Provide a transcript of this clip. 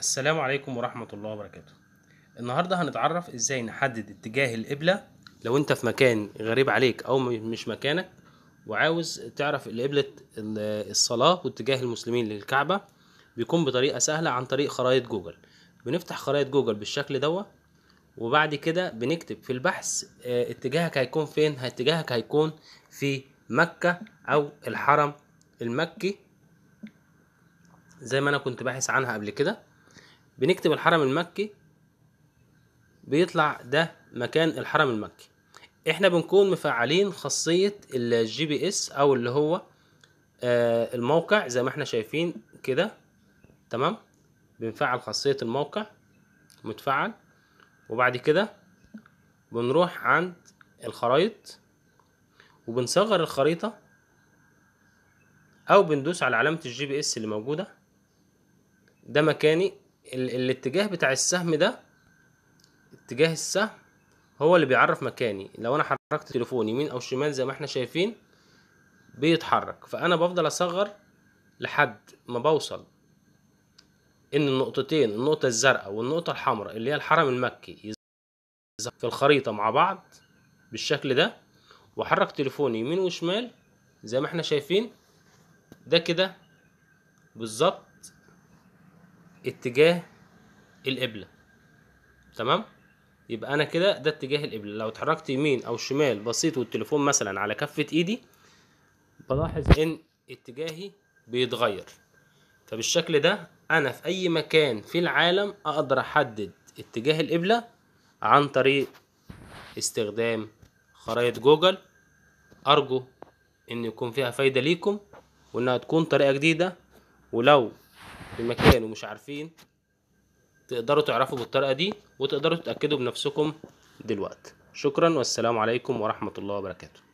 السلام عليكم ورحمة الله وبركاته النهاردة هنتعرف ازاي نحدد اتجاه القبلة لو انت في مكان غريب عليك او مش مكانك وعاوز تعرف قبلة الصلاة واتجاه المسلمين للكعبة بيكون بطريقة سهلة عن طريق خرائط جوجل بنفتح خرائط جوجل بالشكل دوت وبعد كده بنكتب في البحث آه، اتجاهك هيكون فين اتجاهك هيكون في مكة او الحرم المكي زي ما انا كنت باحث عنها قبل كده بنكتب الحرم المكي بيطلع ده مكان الحرم المكي احنا بنكون مفعلين خاصية الجي بي اس او اللي هو آه، الموقع زي ما احنا شايفين كده تمام بنفعل خاصية الموقع متفعل وبعد كده بنروح عند الخرايط وبنصغر الخريطة او بندوس على علامة الجي بي اس اللي موجودة ده مكاني ال الاتجاه بتاع السهم ده اتجاه السهم هو اللي بيعرف مكاني لو انا حركت تليفوني يمين او شمال زي ما احنا شايفين بيتحرك فانا بفضل اصغر لحد ما بوصل ان النقطتين النقطه الزرقاء والنقطه الحمراء اللي هي الحرم المكي في الخريطه مع بعض بالشكل ده واحرك تليفوني يمين وشمال زي ما احنا شايفين ده كده بالظبط اتجاه القبلة تمام يبقى انا كده ده اتجاه القبلة لو اتحركت يمين او شمال بسيط والتليفون مثلا على كفة ايدي بلاحظ ان اتجاهي بيتغير فبالشكل ده انا في اي مكان في العالم اقدر احدد اتجاه القبلة عن طريق استخدام خرائط جوجل ارجو ان يكون فيها فايدة ليكم وانها تكون طريقة جديدة ولو في مكان ومش عارفين تقدروا تعرفوا بالطريقة دي وتقدروا تتأكدوا بنفسكم دلوقتي شكرا والسلام عليكم ورحمة الله وبركاته